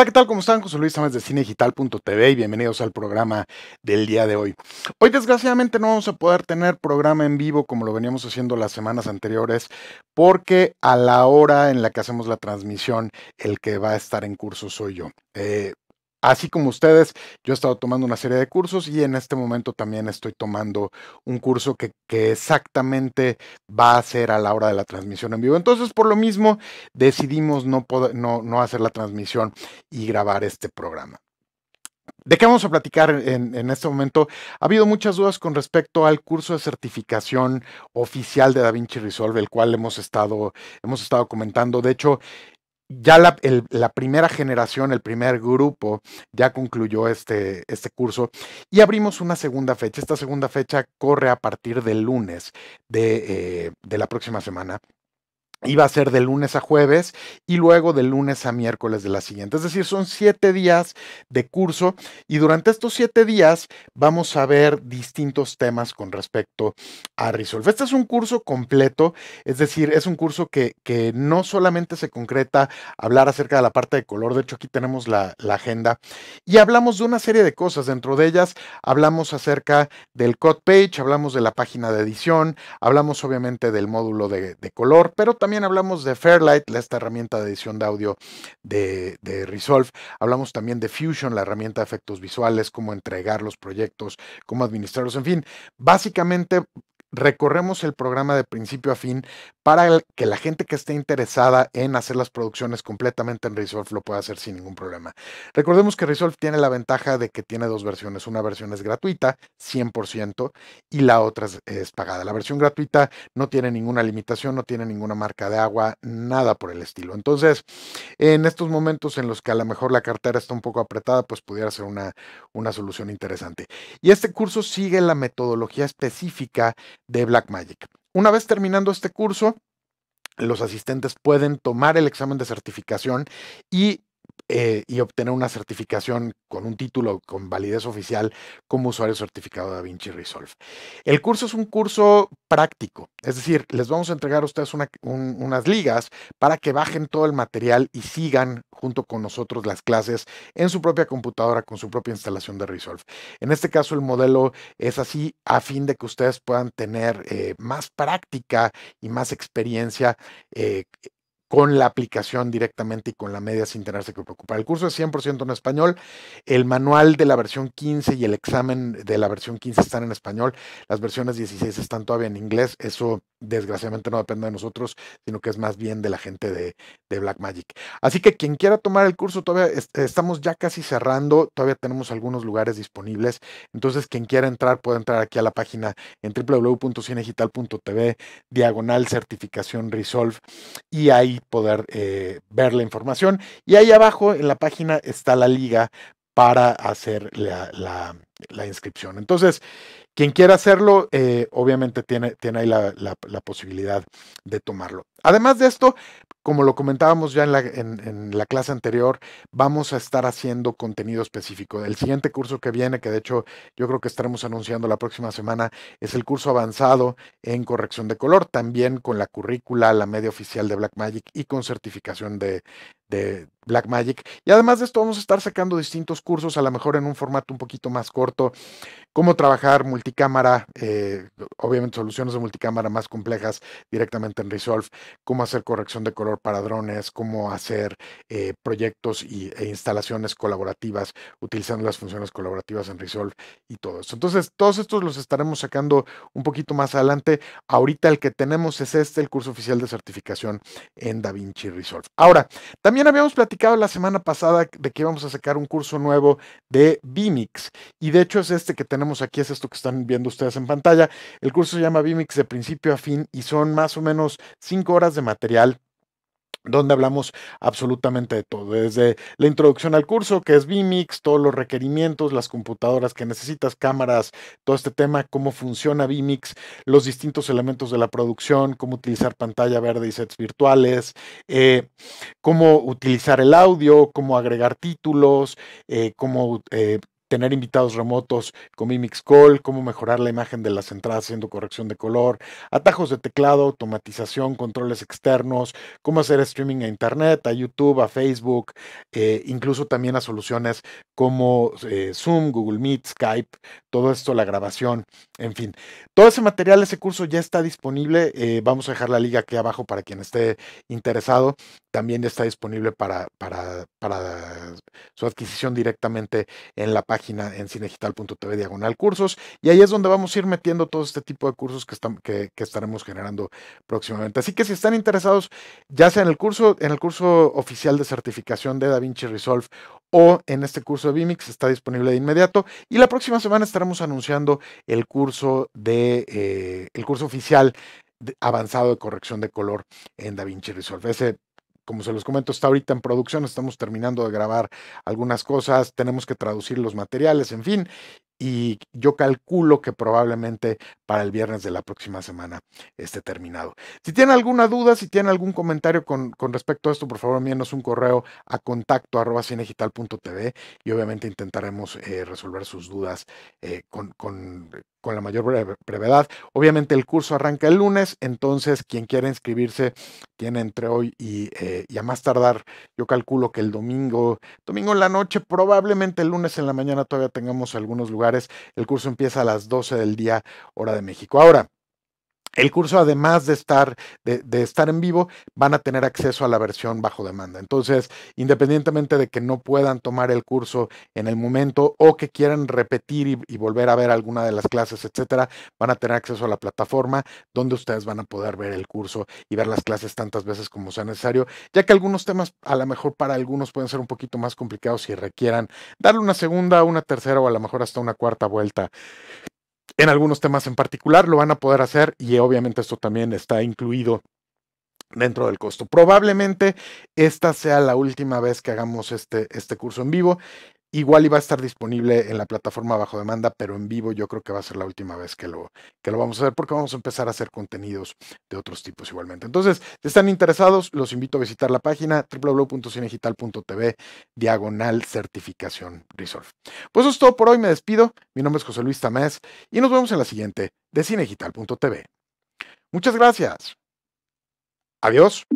Hola, ¿qué tal? ¿Cómo están? José Luis Sámez de cinedigital.tv y bienvenidos al programa del día de hoy. Hoy desgraciadamente no vamos a poder tener programa en vivo como lo veníamos haciendo las semanas anteriores porque a la hora en la que hacemos la transmisión el que va a estar en curso soy yo. Eh, Así como ustedes, yo he estado tomando una serie de cursos y en este momento también estoy tomando un curso que, exactamente va a ser a la hora de la transmisión en vivo. Entonces, por lo mismo, decidimos no, no, hacer la transmisión y grabar este programa. ¿De qué vamos a platicar en, este momento? Ha habido muchas dudas con respecto al curso de certificación oficial de DaVinci Resolve, el cual hemos estado, hemos estado comentando. De hecho, ya la, primera generación, el primer grupo, ya concluyó este, este, curso y abrimos una segunda fecha. Esta segunda fecha corre a partir del lunes de, eh, de la próxima semana iba a ser de lunes a jueves y luego de lunes a miércoles de la siguiente. Es decir, son siete días de curso y durante estos siete días vamos a ver distintos temas con respecto a Resolve. Este es un curso completo, es decir, es un curso que, que no solamente se concreta hablar acerca de la parte de color, de hecho aquí tenemos la, agenda y hablamos de una serie de cosas, dentro de ellas hablamos acerca del code page, hablamos de la página de edición, hablamos obviamente del módulo de, de color, pero también también hablamos de Fairlight, esta herramienta de edición de audio de, de Resolve. Hablamos también de Fusion, la herramienta de efectos visuales, cómo entregar los proyectos, cómo administrarlos, en fin. Básicamente recorremos el programa de principio a fin para que la gente que esté interesada en hacer las producciones completamente en Resolve lo pueda hacer sin ningún problema. Recordemos que Resolve tiene la ventaja de que tiene dos versiones. Una versión es gratuita, 100%, y la otra es, pagada. La versión gratuita no tiene ninguna limitación, no tiene ninguna marca de agua, nada por el estilo. Entonces, en estos momentos en los que a lo mejor la cartera está un poco apretada, pues pudiera ser una, una solución interesante. Y este curso sigue la metodología específica de Blackmagic. Una vez terminando este curso, los asistentes pueden tomar el examen de certificación y eh, y obtener una certificación con un título con validez oficial como usuario certificado de DaVinci Resolve. El curso es un curso práctico, es decir, les vamos a entregar a ustedes unas ligas para que bajen todo el material y sigan junto con nosotros las clases en su propia computadora con su propia instalación de Resolve. En este caso el modelo es así a fin de que ustedes puedan tener eh, más práctica y más experiencia eh, con la aplicación directamente y con la media sin tenerse que preocupar. El curso es 100% en español, el manual de la versión 15 y el examen de la versión 15 están en español, las versiones 16 están todavía en inglés, eso desgraciadamente no depende de nosotros, sino que es más bien de la gente de, de Blackmagic. Así que quien quiera tomar el curso, todavía estamos ya casi cerrando, todavía tenemos algunos lugares disponibles, entonces quien quiera entrar puede entrar aquí a la página en www.cinegital.tv, diagonal certificación Resolve, y ahí poder eh, ver la información. Y ahí abajo en la página está la liga para hacer la, la, la inscripción. Entonces, quien quiera hacerlo, eh, obviamente tiene, tiene ahí la, posibilidad de tomarlo. Además de esto, como lo comentábamos ya en la, en, en la clase anterior, vamos a estar haciendo contenido específico. El siguiente curso que viene, que de hecho yo creo que estaremos anunciando la próxima semana, es el curso avanzado en corrección de color, también con la currícula, la media oficial de Blackmagic y con certificación de, de Black Y además de esto, vamos a estar sacando distintos cursos, a lo mejor en un formato un poquito más corto, cómo trabajar multicámara, eh, obviamente soluciones de multicámara más complejas directamente en Resolve, cómo hacer corrección de color para drones, cómo hacer eh, proyectos y, e instalaciones colaborativas utilizando las funciones colaborativas en Resolve y todo eso. Entonces, todos estos los estaremos sacando un poquito más adelante. Ahorita el que tenemos es este, el curso oficial de certificación en DaVinci Resolve. Ahora, también Bien, habíamos platicado la semana pasada de que íbamos a sacar un curso nuevo de Bimix Y de hecho es este que tenemos aquí, es esto que están viendo ustedes en pantalla. El curso se llama Bimix de principio a fin y son más o menos cinco horas de material donde hablamos absolutamente de todo, desde la introducción al curso, que es vMix, todos los requerimientos, las computadoras que necesitas, cámaras, todo este tema, cómo funciona vMix, los distintos elementos de la producción, cómo utilizar pantalla verde y sets virtuales, eh, cómo utilizar el audio, cómo agregar títulos, eh, cómo eh, tener invitados remotos con Mimix Call, cómo mejorar la imagen de las entradas haciendo corrección de color, atajos de teclado, automatización, controles externos, cómo hacer streaming a Internet, a YouTube, a Facebook, eh, incluso también a soluciones como eh, Zoom, Google Meet, Skype, todo esto, la grabación, en fin. Todo ese material, ese curso ya está disponible. Eh, vamos a dejar la liga aquí abajo para quien esté interesado. También está disponible para, para, para su adquisición directamente en la página en cinegital.tv diagonal cursos. Y ahí es donde vamos a ir metiendo todo este tipo de cursos que, están, que, que estaremos generando próximamente. Así que si están interesados, ya sea en el curso, en el curso oficial de certificación de DaVinci Resolve o en este curso de Vimix, está disponible de inmediato. Y la próxima semana está Estamos anunciando el curso de eh, el curso oficial avanzado de corrección de color en DaVinci Resolve. Ese como se los comento, está ahorita en producción, estamos terminando de grabar algunas cosas, tenemos que traducir los materiales, en fin, y yo calculo que probablemente para el viernes de la próxima semana esté terminado. Si tienen alguna duda, si tienen algún comentario con, con respecto a esto, por favor envíenos un correo a contacto y obviamente intentaremos eh, resolver sus dudas eh, con, con, con la mayor brevedad. Obviamente el curso arranca el lunes, entonces quien quiera inscribirse tiene entre hoy eh, y, a más tardar, yo calculo que el domingo, domingo en la noche, probablemente el lunes en la mañana todavía tengamos algunos lugares. El curso empieza a las 12 del día, hora de México. Ahora, el curso, además de estar, de, estar en vivo, van a tener acceso a la versión bajo demanda. Entonces, independientemente de que no puedan tomar el curso en el momento o que quieran repetir y, volver a ver alguna de las clases, etcétera, van a tener acceso a la plataforma donde ustedes van a poder ver el curso y ver las clases tantas veces como sea necesario, ya que algunos temas, a lo mejor para algunos, pueden ser un poquito más complicados y requieran darle una segunda, una tercera o a lo mejor hasta una cuarta vuelta en algunos temas en particular lo van a poder hacer y obviamente esto también está incluido dentro del costo. Probablemente esta sea la última vez que hagamos este, este curso en vivo. Igual iba a estar disponible en la plataforma bajo demanda, pero en vivo yo creo que va a ser la última vez que lo, que lo vamos a hacer porque vamos a empezar a hacer contenidos de otros tipos igualmente. Entonces, si están interesados, los invito a visitar la página www.cinegital.tv diagonal certificación Resolve. Pues eso es todo por hoy, me despido. Mi nombre es José Luis Tamés y nos vemos en la siguiente de cinegital.tv. Muchas gracias. Adiós.